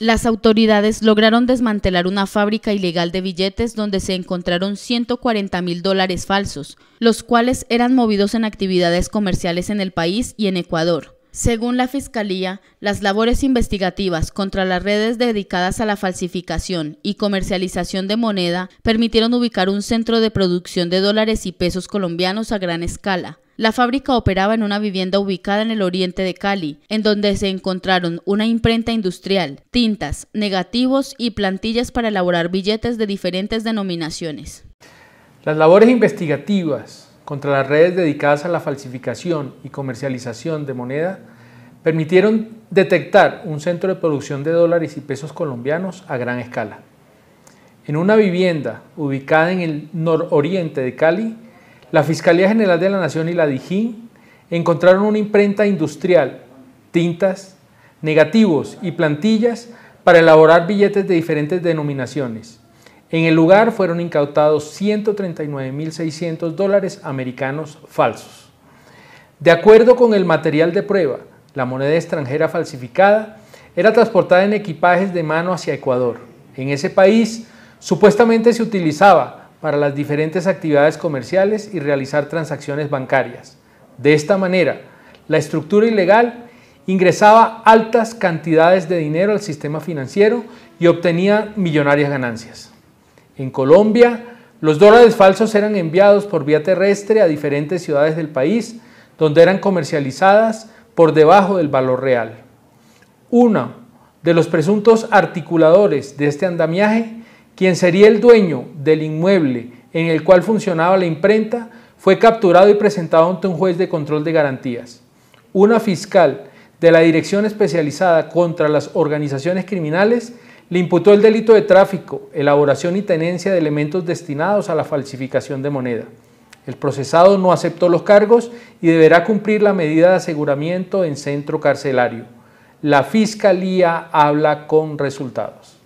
Las autoridades lograron desmantelar una fábrica ilegal de billetes donde se encontraron 140 mil dólares falsos, los cuales eran movidos en actividades comerciales en el país y en Ecuador. Según la Fiscalía, las labores investigativas contra las redes dedicadas a la falsificación y comercialización de moneda permitieron ubicar un centro de producción de dólares y pesos colombianos a gran escala. La fábrica operaba en una vivienda ubicada en el oriente de Cali, en donde se encontraron una imprenta industrial, tintas, negativos y plantillas para elaborar billetes de diferentes denominaciones. Las labores investigativas contra las redes dedicadas a la falsificación y comercialización de moneda permitieron detectar un centro de producción de dólares y pesos colombianos a gran escala. En una vivienda ubicada en el nororiente de Cali, la Fiscalía General de la Nación y la DIJÍN encontraron una imprenta industrial, tintas, negativos y plantillas para elaborar billetes de diferentes denominaciones, en el lugar fueron incautados 139.600 dólares americanos falsos. De acuerdo con el material de prueba, la moneda extranjera falsificada era transportada en equipajes de mano hacia Ecuador. En ese país supuestamente se utilizaba para las diferentes actividades comerciales y realizar transacciones bancarias. De esta manera, la estructura ilegal ingresaba altas cantidades de dinero al sistema financiero y obtenía millonarias ganancias. En Colombia, los dólares falsos eran enviados por vía terrestre a diferentes ciudades del país, donde eran comercializadas por debajo del valor real. Uno de los presuntos articuladores de este andamiaje, quien sería el dueño del inmueble en el cual funcionaba la imprenta, fue capturado y presentado ante un juez de control de garantías. Una fiscal de la Dirección Especializada contra las Organizaciones Criminales le imputó el delito de tráfico, elaboración y tenencia de elementos destinados a la falsificación de moneda. El procesado no aceptó los cargos y deberá cumplir la medida de aseguramiento en centro carcelario. La Fiscalía habla con resultados.